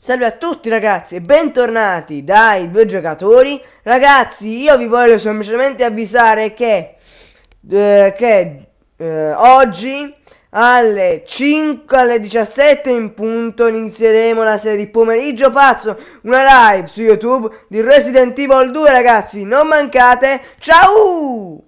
Salve a tutti ragazzi e bentornati dai due giocatori Ragazzi io vi voglio semplicemente avvisare che, eh, che eh, oggi alle 5 alle 17 in punto inizieremo la serie di pomeriggio pazzo Una live su YouTube di Resident Evil 2 ragazzi non mancate ciao